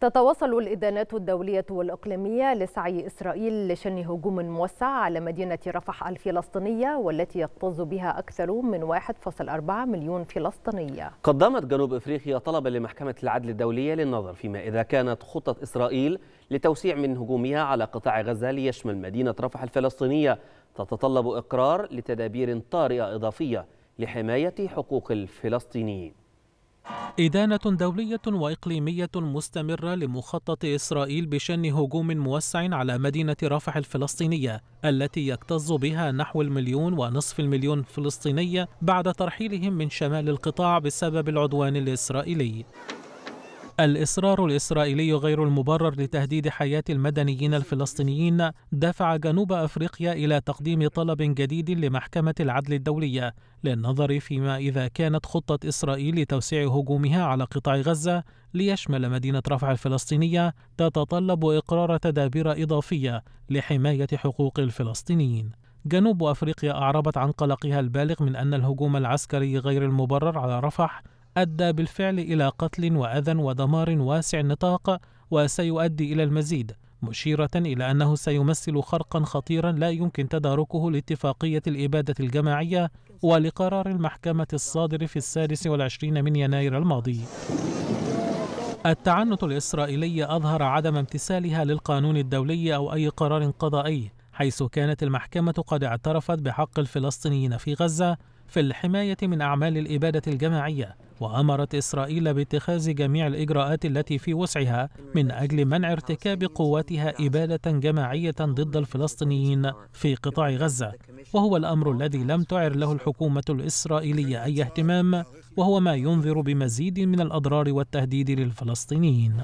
تتواصل الإدانات الدولية والإقليمية لسعي إسرائيل لشن هجوم موسع على مدينة رفح الفلسطينية والتي يكتظ بها أكثر من 1.4 مليون فلسطينية قدمت جنوب إفريقيا طلبا لمحكمة العدل الدولية للنظر فيما إذا كانت خطة إسرائيل لتوسيع من هجومها على قطاع غزة ليشمل مدينة رفح الفلسطينية تتطلب إقرار لتدابير طارئة إضافية لحماية حقوق الفلسطينيين إدانة دولية وإقليمية مستمرة لمخطط إسرائيل بشن هجوم موسع على مدينة رفح الفلسطينية التي يكتظ بها نحو المليون ونصف المليون فلسطيني بعد ترحيلهم من شمال القطاع بسبب العدوان الإسرائيلي الإصرار الإسرائيلي غير المبرر لتهديد حياة المدنيين الفلسطينيين دفع جنوب أفريقيا إلى تقديم طلب جديد لمحكمة العدل الدولية للنظر فيما إذا كانت خطة إسرائيل لتوسيع هجومها على قطاع غزة ليشمل مدينة رفح الفلسطينية تتطلب إقرار تدابير إضافية لحماية حقوق الفلسطينيين. جنوب أفريقيا أعربت عن قلقها البالغ من أن الهجوم العسكري غير المبرر على رفح أدى بالفعل إلى قتل وأذى ودمار واسع النطاق وسيؤدي إلى المزيد مشيرة إلى أنه سيمثل خرقا خطيرا لا يمكن تداركه لاتفاقية الإبادة الجماعية ولقرار المحكمة الصادر في السادس والعشرين من يناير الماضي التعنت الإسرائيلي أظهر عدم امتثالها للقانون الدولي أو أي قرار قضائي حيث كانت المحكمة قد اعترفت بحق الفلسطينيين في غزة في الحماية من أعمال الإبادة الجماعية وأمرت إسرائيل باتخاذ جميع الإجراءات التي في وسعها من أجل منع ارتكاب قواتها إبادة جماعية ضد الفلسطينيين في قطاع غزة وهو الأمر الذي لم تعر له الحكومة الإسرائيلية أي اهتمام وهو ما ينذر بمزيد من الأضرار والتهديد للفلسطينيين